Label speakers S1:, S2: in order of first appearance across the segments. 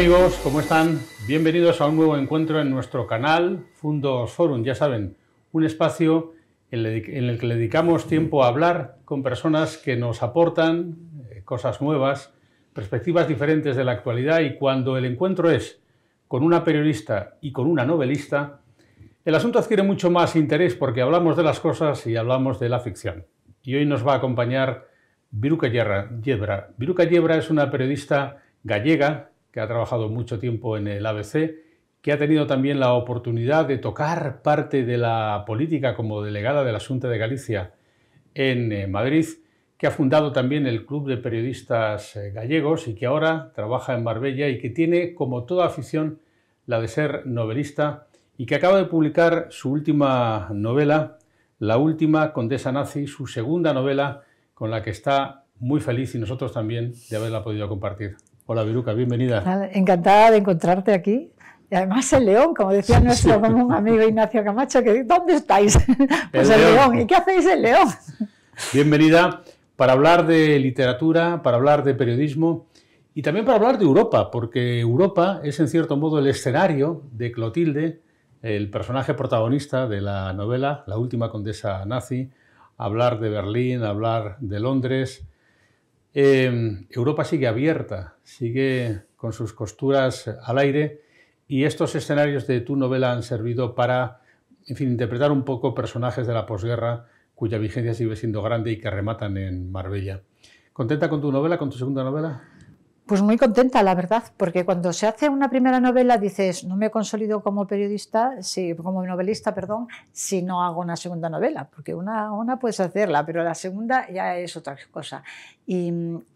S1: amigos, ¿cómo están? Bienvenidos a un nuevo encuentro en nuestro canal Fundos Forum, ya saben, un espacio en el que le dedicamos tiempo a hablar con personas que nos aportan eh, cosas nuevas, perspectivas diferentes de la actualidad y cuando el encuentro es con una periodista y con una novelista, el asunto adquiere mucho más interés porque hablamos de las cosas y hablamos de la ficción. Y hoy nos va a acompañar Viruca Yebra. Viruca Yebra es una periodista gallega que ha trabajado mucho tiempo en el ABC, que ha tenido también la oportunidad de tocar parte de la política como delegada del Asunto de Galicia en eh, Madrid, que ha fundado también el Club de Periodistas eh, Gallegos y que ahora trabaja en Marbella y que tiene como toda afición la de ser novelista y que acaba de publicar su última novela, la última Condesa Nazi, su segunda novela con la que está muy feliz y nosotros también de haberla podido compartir. Hola Viruca, bienvenida.
S2: Encantada de encontrarte aquí. Y además el león, como decía nuestro amigo Ignacio Camacho, que ¿dónde estáis? pues el, león. león. ¿Y qué hacéis el león?
S1: Bienvenida para hablar de literatura, para hablar de periodismo y también para hablar de Europa, porque Europa es en cierto modo el escenario de Clotilde, el personaje protagonista de la novela La última condesa nazi, hablar de Berlín, hablar de Londres, Em, Europa sigue abierta, sigue con sus costuras al aire y estos escenarios de tu novela han servido para, en fin, interpretar un poco personajes de la posguerra cuya vigencia sigue siendo grande y que rematan en Marbella. ¿Contenta con tu novela, con tu segunda novela?
S2: Pues muy contenta, la verdad, porque cuando se hace una primera novela dices, no me consolido como periodista, si, como novelista, perdón, si no hago una segunda novela, porque una, una puedes hacerla, pero la segunda ya es otra cosa. Y,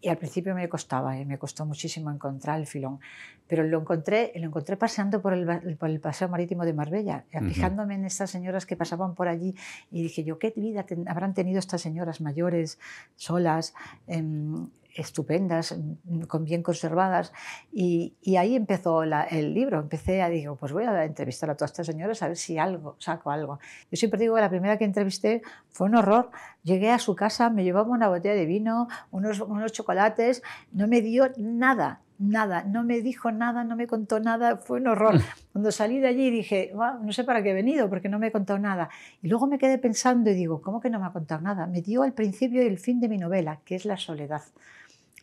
S2: al principio me costaba, eh, me costó muchísimo encontrar el filón, pero lo encontré, lo encontré paseando por el, por el paseo marítimo de Marbella, eh, fijándome en estas señoras que pasaban por allí y dije yo, ¿qué vida habrán tenido estas señoras mayores, solas? Em, estupendas, mm, con, bien conservadas. Y, ahí empezó el libro. Empecé a, digo, pues voy a entrevistar a todas estas señoras a ver si algo, saco algo. Yo siempre digo que la primera que entrevisté fue un horror. Llegué a su casa, me llevaba una botella de vino, unos, unos chocolates, no me dio nada, nada, no me dijo nada, no me contó nada, fue un horror. Mm. Cuando salí de allí dije, no sé para qué he venido, porque no me he contado nada. Y luego me quedé pensando y digo, ¿cómo que no me ha contado nada? Me dio al principio y el fin de mi novela, que es la soledad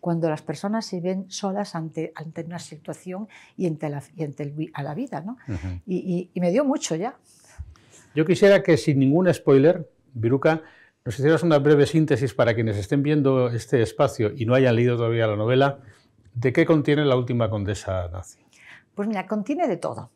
S2: cuando las personas se ven solas ante, ante una situación y ante, la, a la vida. ¿no? y, me dio mucho ya.
S1: Yo quisiera que sin ningún spoiler, Viruca, nos hicieras una breve síntesis para quienes estén viendo este espacio y no hayan leído todavía la novela, ¿de qué contiene la última condesa nazi?
S2: Pues mira, contiene de todo,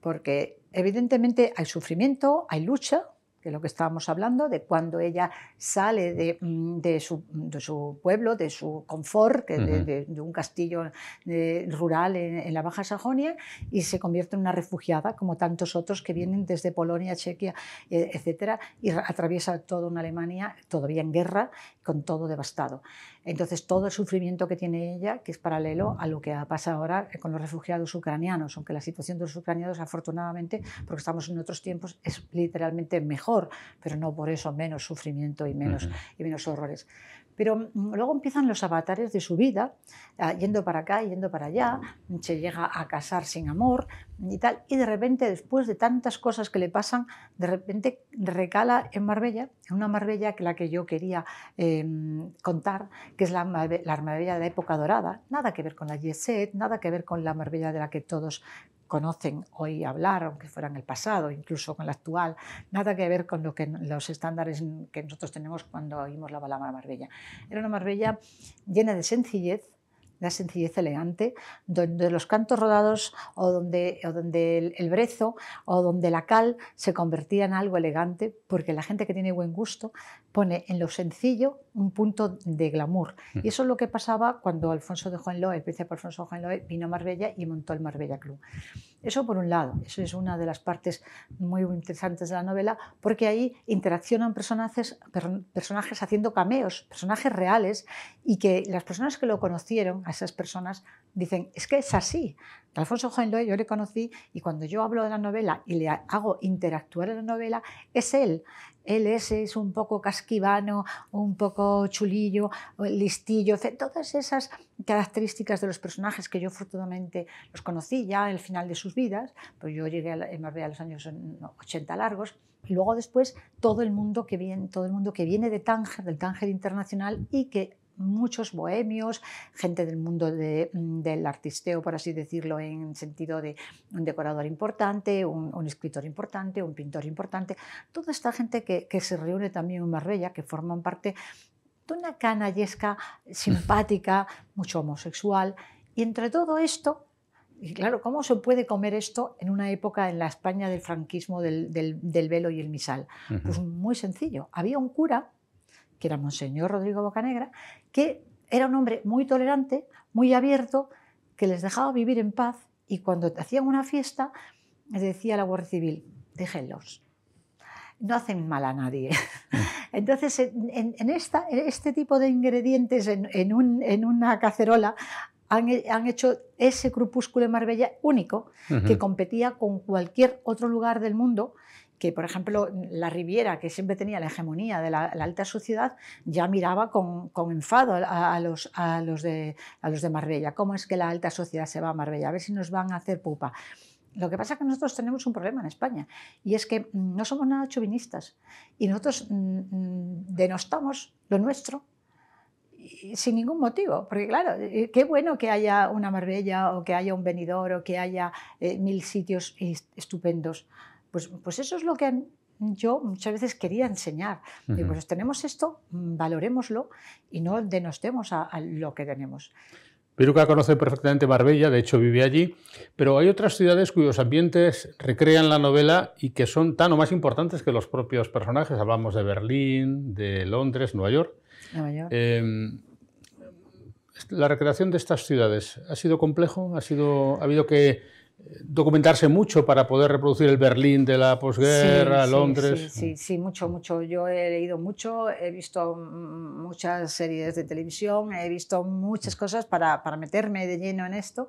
S2: porque evidentemente hay sufrimiento, hay lucha, de lo que estábamos hablando, de cuando ella sale de, mm, su, pueblo, de su confort, de, un castillo eh, rural en, la Baja Sajonia, y se convierte en una refugiada, como tantos otros que vienen desde Polonia, Chequia, eh, etcétera, y atraviesa toda una Alemania todavía en guerra, con todo devastado. Entonces, todo el sufrimiento que tiene ella, que es paralelo a lo que pasa ahora eh, con los refugiados ucranianos, aunque la situación de los ucranianos, afortunadamente, porque estamos en otros tiempos, es literalmente mejor, pero no por eso menos sufrimiento y menos, y menos horrores. Pero mm, luego empiezan los avatares de su vida, ah, yendo para acá, yendo para allá, se llega a casar sin amor y tal, y de repente, después de tantas cosas que le pasan, de repente recala en Marbella, en una Marbella que la que yo quería em, contar, que es la, la Marbella de la época dorada, nada que ver con la Yeset, nada que ver con la Marbella de la que todos conocen hoy hablar, aunque fuera en el pasado, incluso con el actual, nada que ver con lo que, los estándares que nosotros tenemos cuando oímos la palabra Marbella. Era una Marbella llena de sencillez, la sencillez elegante, donde los cantos rodados o donde, donde el brezo o donde la cal se convertía en algo elegante, porque la gente que tiene buen gusto pone en lo sencillo un punto de glamour. Y eso es lo que pasaba cuando Alfonso de Hohenlohe, el príncipe Alfonso de Hohenlohe, vino a Marbella y montó el Marbella Club. Eso por un lado, eso es una de las partes muy interesantes de la novela, porque ahí interaccionan personajes, personajes haciendo cameos, personajes reales, y que las personas que lo conocieron, esas personas dicen, es que es así. Alfonso Hohenlohe yo le conocí y cuando yo hablo de la novela y le hago interactuar en la novela, es él. Él es, es un poco casquivano, un poco chulillo, listillo, todas esas características de los personajes que yo afortunadamente los conocí ya al final de sus vidas, pues yo llegué a, a los años 80 largos, y luego después todo el mundo que viene, todo el mundo que viene de Tánger, del Tánger Internacional y que muchos bohemios, gente del mundo mm, del artisteo, por así decirlo, en sentido de un decorador importante, un, escritor importante, un pintor importante, toda esta gente que, se reúne también en Marbella, que forman parte de una canallesca simpática, mucho homosexual, y entre todo esto y claro, ¿cómo se puede comer esto en una época en la España del franquismo, del, velo y el misal? Pues muy sencillo. Había un cura que era Monseñor Rodrigo Bocanegra, que era un hombre muy tolerante, muy abierto, que les dejaba vivir en paz y cuando hacían una fiesta les decía la Guardia Civil, déjenlos, no hacen mal a nadie. Entonces, en, esta, este tipo de ingredientes en, un, en una cacerola han, hecho ese crepúsculo de Marbella único, que competía con cualquier otro lugar del mundo que, por ejemplo, la Riviera, que siempre tenía la hegemonía de la, alta sociedad, ya miraba con, enfado a, los, a, los de, a los de Marbella. ¿Cómo es que la alta sociedad se va a Marbella? A ver si nos van a hacer pupa. Lo que pasa es que nosotros tenemos un problema en España y es que mm, no somos nada chauvinistas y nosotros mm, mm, denostamos lo nuestro sin ningún motivo, porque claro, eh, eh, qué bueno que haya una Marbella o que haya un Benidorm o que haya eh, mil sitios estupendos, pues, pues, eso es lo que yo muchas veces quería enseñar. Y pues tenemos esto, mm, valorémoslo y no denostemos a, lo que tenemos.
S1: Peruca conoce perfectamente Marbella, de hecho vive allí, pero hay otras ciudades cuyos ambientes recrean la novela y que son tan o más importantes que los propios personajes. Hablamos de Berlín, de Londres, Nueva York. Nueva York. Em, la recreación de estas ciudades ha sido complejo, ha sido, ha habido que documentarse mucho para poder reproducir el Berlín de la posguerra, Londres. Sí, sí,
S2: sí, mucho, mucho. Yo he leído mucho, he visto muchas series de televisión, he visto muchas cosas para, para meterme de lleno en esto.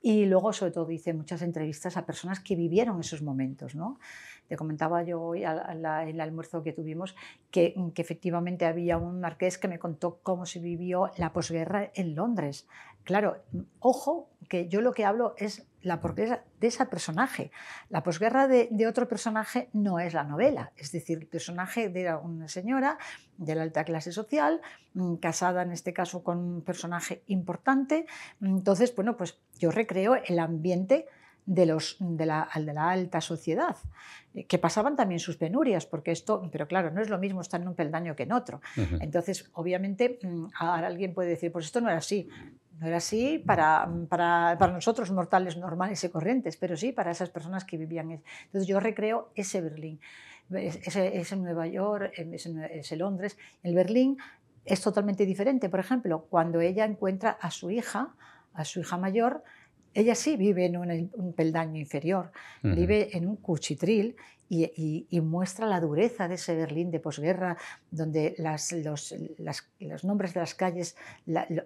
S2: Y luego, sobre todo, hice muchas entrevistas a personas que vivieron esos momentos. ¿no? Te comentaba yo hoy en el almuerzo que tuvimos que, que, efectivamente había un marqués que me contó cómo se vivió la posguerra en Londres. Claro, ojo, que yo lo que hablo es la posguerra de ese personaje. La posguerra de, otro personaje no es la novela, es decir, el personaje de una señora de la alta clase social, mm, casada en este caso con un personaje importante. Entonces, bueno, pues yo recreo el ambiente de, los, de, la, de la alta sociedad, eh, que pasaban también sus penurias, porque esto, pero claro, no es lo mismo estar en un peldaño que en otro. Entonces, obviamente, mm, ahora alguien puede decir, pues esto no era así, no era así para, para, nosotros mortales normales y corrientes, pero sí para esas personas que vivían. Entonces yo recreo ese Berlín, ese, ese Nueva York, em, ese, Londres. El Berlín es totalmente diferente. Por ejemplo, cuando ella encuentra a su hija, a su hija mayor, ella sí vive en un, peldaño inferior, vive en un cuchitril y, muestra la dureza de ese Berlín de posguerra, donde las, los, los, nombres de las calles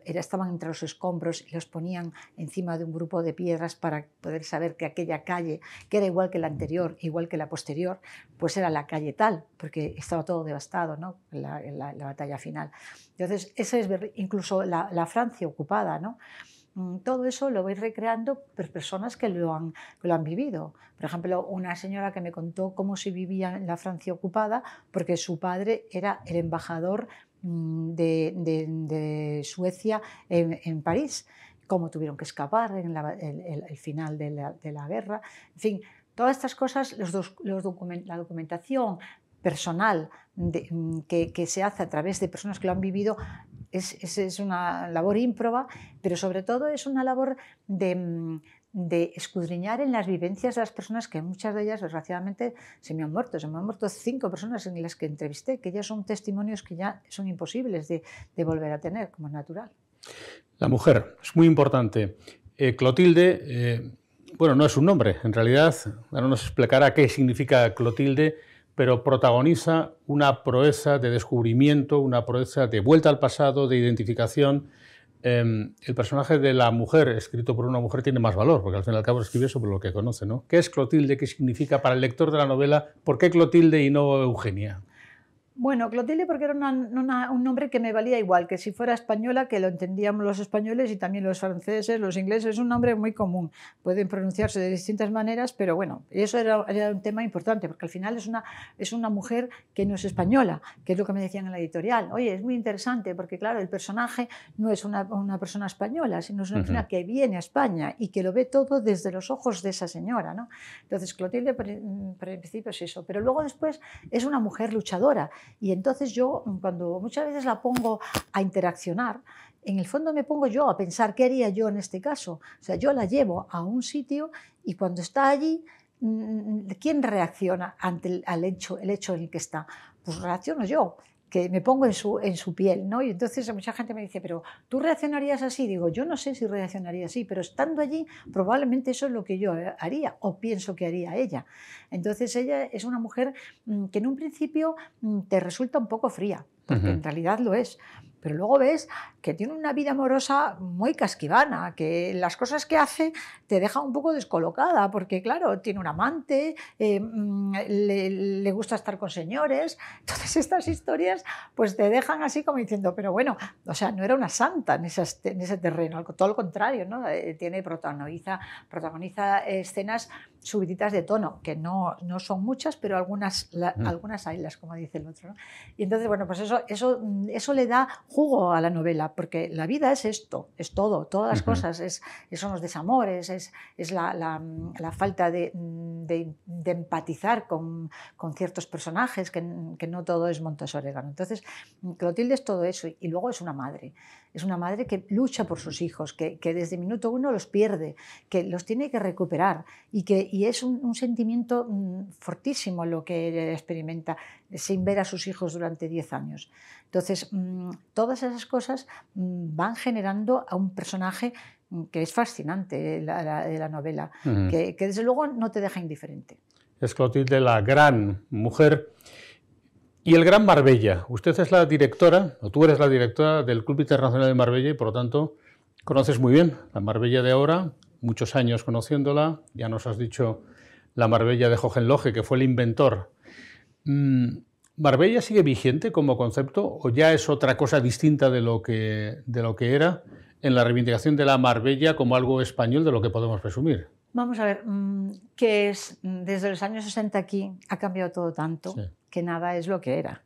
S2: estaban entre los escombros y los ponían encima de un grupo de piedras para poder saber que aquella calle, que era igual que la anterior, igual que la posterior, pues era la calle tal, porque estaba todo devastado ¿no? la, batalla final. Entonces, ese es incluso la, Francia ocupada, ¿no? Mm, todo eso lo voy recreando por personas que lo, han, lo han vivido. Por ejemplo, una señora que me contó cómo se vivía en la Francia ocupada porque su padre era el embajador mm, de, Suecia en, París, cómo tuvieron que escapar en el, final de la, guerra. En fin, todas estas cosas, los, los la documentación personal mm, que, se hace a través de personas que lo han vivido es, una labor ímproba, pero sobre todo es una labor mm, de, escudriñar en las vivencias de las personas que muchas de ellas desgraciadamente se me han muerto. Se me han muerto cinco personas en las que entrevisté, que ya son testimonios que ya son imposibles de, volver a tener, como es natural.
S1: La mujer es muy importante. Eh, Clotilde, eh, bueno, no es un nombre, en realidad, ahora nos explicará qué significa Clotilde pero protagoniza una proeza de descubrimiento, una proeza de vuelta al pasado, de identificación. Em, el personaje de la mujer, escrito por una mujer, tiene más valor, porque al fin y al cabo escribe sobre lo que conoce. ¿Qué es Clotilde? ¿Qué significa para el lector de la novela? ¿Por qué Clotilde y no Eugenia?
S2: Bueno, Clotilde porque era un nombre que me valía igual, que si fuera española, que lo entendíamos los españoles y también los franceses, los ingleses, es un nombre muy común. Pueden pronunciarse de distintas maneras, pero bueno, eso era, un tema importante, porque al final es una, es una mujer que no es española, que es lo que me decían en la editorial. Oye, es muy interesante, porque claro, el personaje no es una, una persona española, sino es una persona que viene a España y que lo ve todo desde los ojos de esa señora. ¿no? Entonces, Clotilde, por, principio es eso, pero luego después es una mujer luchadora y entonces yo, mm, cuando muchas veces la pongo a interaccionar, en el fondo me pongo yo a pensar qué haría yo en este caso. O sea, yo la llevo a un sitio y cuando está allí, mm, mm, ¿quién reacciona ante el, hecho, el hecho en el que está? Pues reacciono yo que me pongo en su, en su piel, ¿no? Y entonces mucha gente me dice, pero ¿tú reaccionarías así? Digo, yo no sé si reaccionaría así, pero estando allí probablemente eso es lo que yo eh, haría o pienso que haría ella. Entonces ella es una mujer mm, que en un principio mm, te resulta un poco fría, porque en realidad lo es, pero luego ves que tiene una vida amorosa muy casquivana, que las cosas que hace te deja un poco descolocada, porque claro, tiene un amante, eh, mm, le, gusta estar con señores, todas estas historias pues te dejan así como diciendo, pero bueno, o sea, no era una santa en, ese terreno, todo lo contrario, ¿no? Eh, tiene protagoniza, protagoniza escenas subiditas de tono, que no, no son muchas, pero algunas, mm. algunas como dice el otro. Y entonces, bueno, pues eso, eso, mm, eso le da jugo a la novela, porque la vida es esto, es todo, todas las cosas, es, son los desamores, es, es la, la, falta mm, de, de, empatizar con, con, ciertos personajes, que, que, no todo es Montessori. Entonces, Clotilde es todo eso y luego es una madre. Es una madre que lucha por sus hijos, que, que desde minuto uno los pierde, que los tiene que recuperar y que es un, sentimiento mm, fortísimo lo que experimenta sin ver a sus hijos durante 10 años. Entonces, mm, todas esas cosas mm, van generando a un personaje que es fascinante eh, de la, novela, que, que desde luego no te deja indiferente.
S1: Es Clotilde la gran mujer y el Gran Marbella. Usted es la directora, o tú eres la directora del Club Internacional de Marbella y por lo tanto conoces muy bien la Marbella de ahora, muchos años conociéndola. Ya nos has dicho la Marbella de Loge, que fue el inventor. Mm, ¿Marbella sigue vigente como concepto o ya es otra cosa distinta de lo que, de lo que era en la reivindicación de la Marbella como algo español de lo que podemos presumir?
S2: Vamos a ver, mm, que es mm, desde los años 60 aquí ha cambiado todo tanto que nada es lo que era.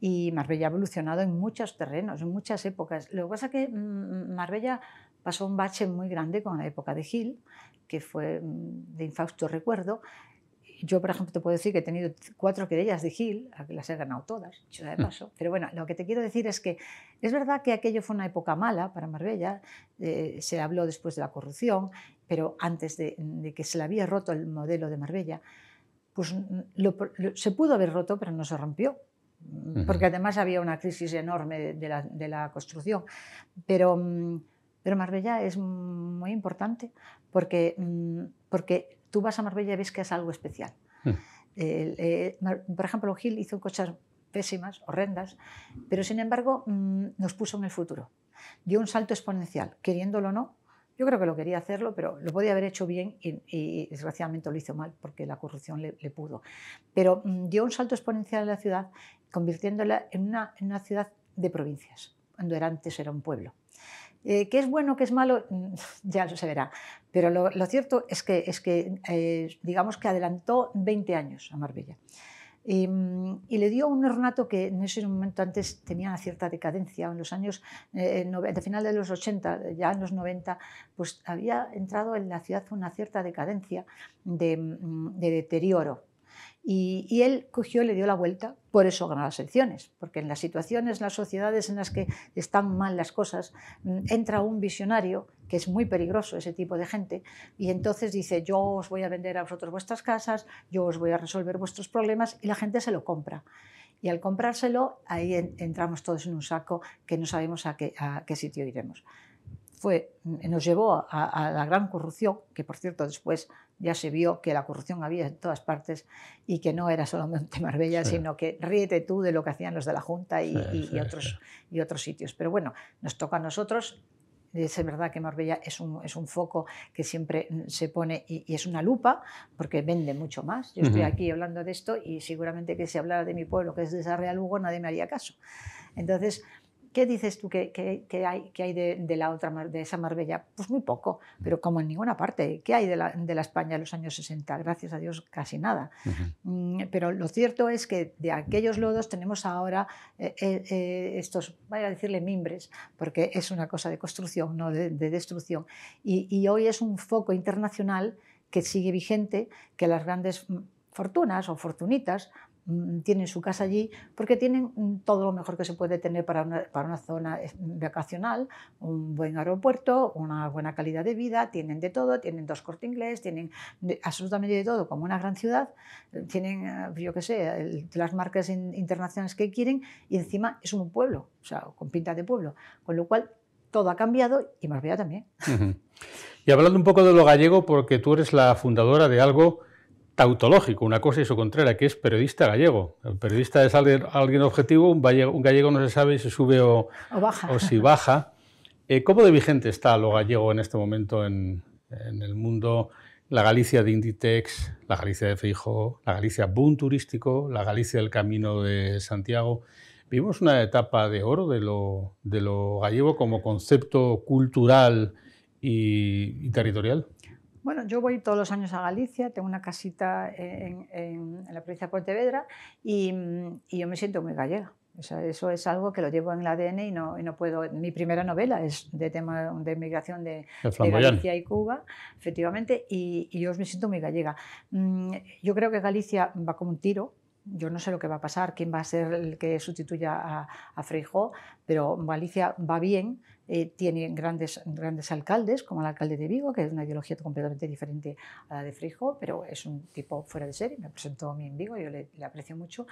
S2: Y Marbella ha evolucionado en muchos terrenos, en muchas épocas. Lo que pasa es que mm, Marbella pasó un bache muy grande con la época de Gil, que fue de infausto recuerdo, yo, por ejemplo, te puedo decir que he tenido cuatro querellas de Gil, las he ganado todas, de hmm. paso. Pero bueno, lo que te quiero decir es que es verdad que aquello fue una época mala para Marbella, eh, se habló después de la corrupción, pero antes de, que se le había roto el modelo de Marbella, pues se pudo haber roto, pero no se rompió, porque además había una crisis enorme de la, de la construcción. Pero, mm, pero Marbella es muy importante porque, mm, porque tú vas a Marbella y ves que es algo especial. Hmm. Eh, por ejemplo, Gil hizo cosas pésimas, horrendas, pero sin embargo mm, nos puso en el futuro. Dio un salto exponencial, queriéndolo o no. Yo creo que lo quería hacerlo, pero lo podía haber hecho bien y, desgraciadamente lo hizo mal porque la corrupción le, pudo. Pero mm, dio un salto exponencial a la ciudad, convirtiéndola en una, ciudad de provincias, cuando antes era un pueblo. Eh, ¿Qué es bueno, qué es malo? Ya se verá. Pero lo, cierto es que, es que eh, digamos que adelantó 20 años a Marbella. Y, le dio un ornato que en ese momento antes tenía una cierta decadencia. En los años, eh, de final de los 80, ya en los 90, pues había entrado en la ciudad una cierta decadencia de, mm, de deterioro. Y, él cogió, le dio la vuelta, por eso ganó las elecciones, porque en las situaciones, en las sociedades en las que están mal las cosas, mm, entra un visionario, que es muy peligroso ese tipo de gente, y entonces dice, yo os voy a vender a vosotros vuestras casas, yo os voy a resolver vuestros problemas, y la gente se lo compra. Y al comprárselo, ahí entramos todos en un saco que no sabemos a qué sitio iremos. Mm, nos llevó a, la gran corrupción, que por cierto después ya se vio que la corrupción había en todas partes y que no era solamente Marbella, sino que ríete tú de lo que hacían los de la Junta y, otros, y otros sitios. Pero bueno, nos toca a nosotros es verdad que Marbella es un, es un, foco que siempre mm, se pone y, es una lupa porque vende mucho más. Yo estoy aquí hablando de esto y seguramente que si hablara de mi pueblo, que es de esa Real Lugo, nadie me haría caso. Entonces, ¿Qué dices tú que, hay, de, la otra, de esa Marbella? Pues muy poco, pero como en ninguna parte. ¿Qué hay de la, España de los años 60? Gracias a Dios, casi nada. Mm, pero lo cierto es que de aquellos lodos tenemos ahora eh, eh, eh, estos, vaya a decirle mimbres, porque es una cosa de construcción, no de, destrucción. y hoy es un foco internacional que sigue vigente, que las grandes mm, fortunas o fortunitas Mm, tienen su casa allí, porque tienen mm, todo lo mejor que se puede tener para una, para una zona eh, vacacional, un buen aeropuerto, una buena calidad de vida, tienen de todo, tienen dos cortes inglés, tienen absolutamente de todo, como una gran ciudad, eh, tienen, eh, yo qué sé, las marcas internacionales que quieren y encima es un pueblo, o sea, con pinta de pueblo, con lo cual todo ha cambiado y Marbella también.
S1: Y hablando un poco de lo gallego, porque tú eres la fundadora de algo tautológico, una cosa y su contraria, que es periodista gallego. El periodista es alguien, alguien objetivo, un gallego, un gallego, no se sabe si sube o, o, baja. si baja. Eh, ¿Cómo de vigente está lo gallego en este momento en, el mundo? La Galicia de Inditex, la Galicia de Feijo, la Galicia boom turístico, la Galicia del Camino de Santiago. Vivimos una etapa de oro de lo, de lo gallego como concepto cultural y, y territorial.
S2: Bueno, yo voy todos los años a Galicia, tengo una casita en, la provincia de Pontevedra y, yo me siento muy gallega. eso es algo que lo llevo en el ADN y no, puedo. Mi primera novela es de tema de migración de, Galicia y Cuba, efectivamente, y, yo me siento muy gallega. Mm, yo creo que Galicia va como un tiro, yo no sé lo que va a pasar, quién va a ser el que sustituya a, a pero Galicia va bien eh, tienen grandes, grandes alcaldes, como el alcalde de Vigo, que es una ideología completamente diferente a la de Frijo, pero es un tipo fuera de serie, me presentó a mí en Vigo, yo le, aprecio mucho.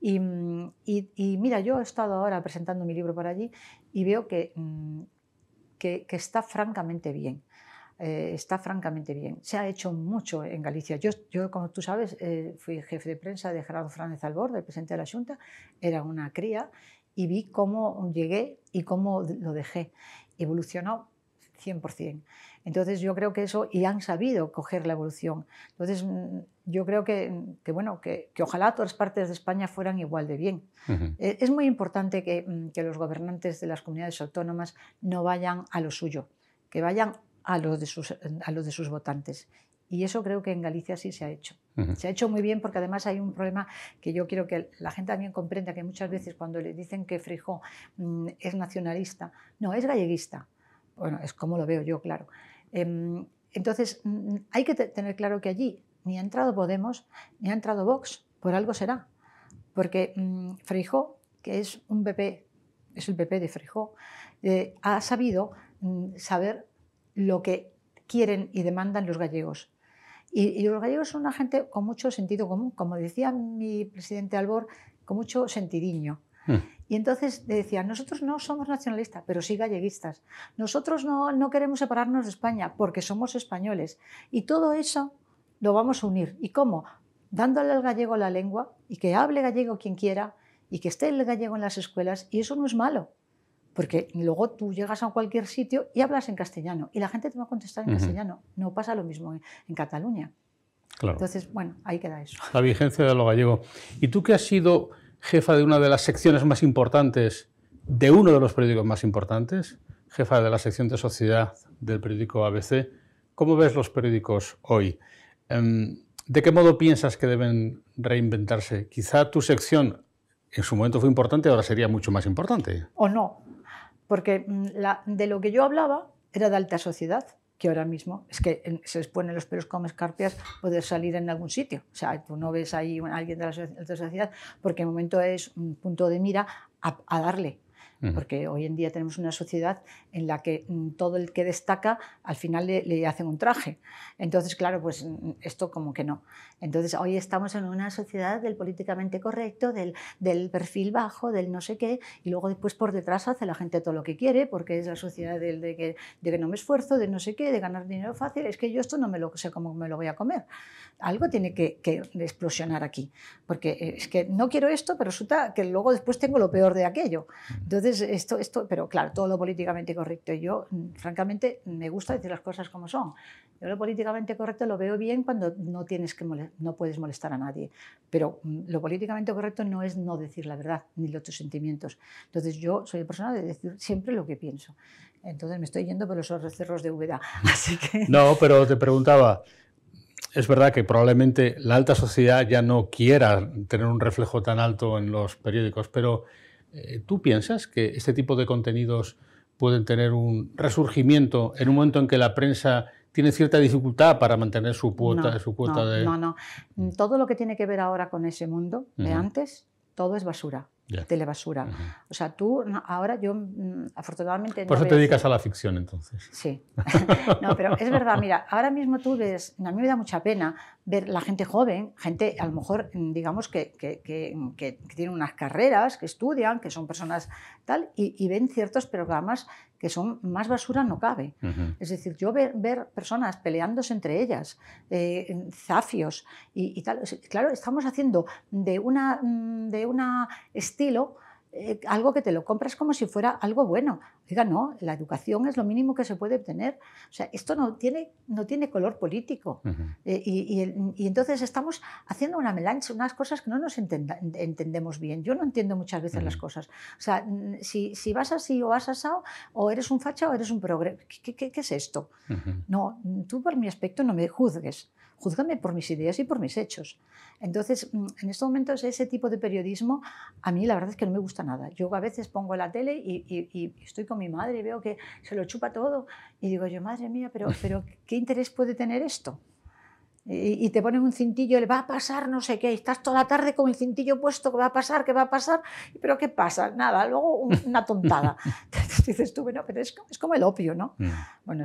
S2: Y, mira, yo he estado ahora presentando mi libro por allí y veo que, mm, que, está francamente bien. Eh, está francamente bien. Se ha hecho mucho en Galicia. Yo, yo como tú sabes, eh, fui jefe de prensa de Gerardo Fernández Albor, del presidente de la Junta, era una cría y vi cómo llegué y cómo lo dejé. Evolucionó 100%. Entonces yo creo que eso, y han sabido coger la evolución. Entonces mm, yo creo que, mm, bueno, que, ojalá todas partes de España fueran igual de bien. Eh, es muy importante mm, que, los gobernantes de las comunidades autónomas no vayan a lo suyo, que vayan a los de sus, a los de sus votantes y eso creo que en Galicia sí se ha hecho. Se ha hecho muy bien porque además hay un problema que yo quiero que la gente también comprenda, que muchas veces cuando le dicen que Frijó mm, es nacionalista, no, es galleguista. Bueno, es como lo veo yo, claro. Em, entonces, mm, hay que tener claro que allí ni ha entrado Podemos, ni ha entrado Vox, por algo será. Porque mm, Frijó, que es un PP, es el PP de Frijó, eh, ha sabido saber lo que quieren y demandan los gallegos y, los gallegos son una gente con mucho sentido común, como decía mi presidente Albor, con mucho sentidiño. Hmm. Y entonces decía, nosotros no somos nacionalistas, pero sí galleguistas. Nosotros no, no queremos separarnos de España porque somos españoles. Y todo eso lo vamos a unir. ¿Y cómo? Dándole al gallego la lengua y que hable gallego quien quiera y que esté el gallego en las escuelas. Y eso no es malo. Porque luego tú llegas a cualquier sitio y hablas en castellano y la gente te va a contestar en castellano. No pasa lo mismo en, Cataluña. Entonces, bueno, ahí queda eso.
S1: La vigencia de lo gallego. ¿Y tú que has sido jefa de una de las secciones más importantes, de uno de los periódicos más importantes, jefa de la sección de sociedad del periódico ABC, ¿cómo ves los periódicos hoy? Em, ¿De qué modo piensas que deben reinventarse? Quizá tu sección en su momento fue importante, ahora sería mucho más importante.
S2: O no. Porque mm, de lo que yo hablaba era de alta sociedad, que ahora mismo es que se les ponen los pelos como escarpias poder salir en algún sitio. O sea, tú no ves ahí a alguien de la alta sociedad porque el momento es un punto de mira a darle porque hoy en día tenemos una sociedad en la que mm, todo el que destaca al final le, hacen un traje. Entonces, claro, pues mm, esto como que no. Entonces, hoy estamos en una sociedad del políticamente correcto, del, perfil bajo, del no sé qué, y luego después por detrás hace la gente todo lo que quiere, porque es la sociedad del, de, que, de que no me esfuerzo, de no sé qué, de ganar dinero fácil, es que yo esto no me lo sé cómo me lo voy a comer. Algo tiene que, que explosionar aquí, porque eh, es que no quiero esto, pero resulta que luego después tengo lo peor de aquello. Entonces, esto, esto, pero claro, todo lo políticamente correcto. Yo, mm, francamente, me gusta decir las cosas como son. Yo lo políticamente correcto lo veo bien cuando no, tienes que no puedes molestar a nadie. Pero mm, lo políticamente correcto no es no decir la verdad, ni los tus sentimientos. Entonces, yo soy persona de decir siempre lo que pienso. Entonces, me estoy yendo por los cerros de Úbeda. Así
S1: que... No, pero te preguntaba, es verdad que probablemente la alta sociedad ya no quiera tener un reflejo tan alto en los periódicos, pero eh, ¿Tú piensas que este tipo de contenidos pueden tener un resurgimiento en un momento en que la prensa tiene cierta dificultad para mantener su cuota, su no, de... No, no.
S2: Todo lo que tiene que ver ahora con ese mundo de antes, todo es basura telebasura. O sea, tú ahora yo mm, afortunadamente... Por eso te dedicas a
S1: la ficción entonces. Sí,
S2: no, pero es verdad, mira, ahora mismo tú ves, a mí me da mucha pena ver la gente joven, gente a lo mejor, mm, digamos, que, que, tiene unas carreras, que estudian, que son personas tal, y ven ciertos programas que son más basura no cabe. Es decir, yo ver, personas peleándose entre ellas, eh, zafios y, tal, claro, estamos haciendo de, una, mm, de un estilo eh, algo que te lo compras como si fuera algo bueno. Diga, no, la educación es lo mínimo que se puede obtener. O sea, esto no tiene, no tiene color político. Eh, y, entonces estamos haciendo una melancha, unas cosas que no nos entendemos bien. Yo no entiendo muchas veces las cosas. O sea, si, vas así o vas asado, o eres un facha o eres un progre. ¿Qué, es esto? No, tú por mi aspecto no me juzgues. Júzgame por mis ideas y por mis hechos. Entonces, mm, en estos momentos, ese tipo de periodismo, a mí la verdad es que no me gusta nada. Yo a veces pongo la tele y, y estoy con mi madre, veo que se lo chupa todo. Y digo yo, madre mía, pero, pero ¿qué interés puede tener esto? Y, te ponen un cintillo, le va a pasar no sé qué, y estás toda la tarde con el cintillo puesto, que va a pasar? que va a pasar? Pero ¿qué pasa? Nada, luego una tontada. dices tú, bueno, pero es, como el opio, ¿no? Mm. Bueno,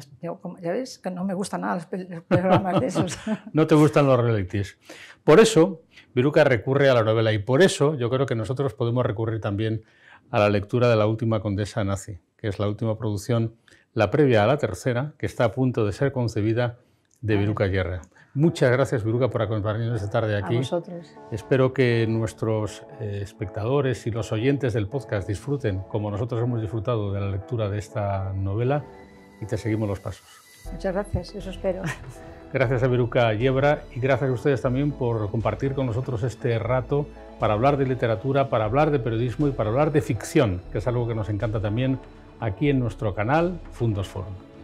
S2: ya ves que no me gustan nada los, programas de esos.
S1: no te gustan los realities. Por eso, Viruca recurre a la novela y por eso yo creo que nosotros podemos recurrir también a la lectura de la última condesa nazi que es la última producción, la previa a la tercera, que está a punto de ser concebida, de Viruca Guerra. Muchas gracias, Viruca, por acompañarnos esta tarde aquí. A vosotros. Espero que nuestros eh, espectadores y los oyentes del podcast disfruten, como nosotros hemos disfrutado de la lectura de esta novela, y te seguimos los pasos.
S2: Muchas gracias, eso espero.
S1: Gracias a Viruca Yebra y gracias a ustedes también por compartir con nosotros este rato para hablar de literatura, para hablar de periodismo y para hablar de ficción, que es algo que nos encanta también aquí en nuestro canal Fundos Forum.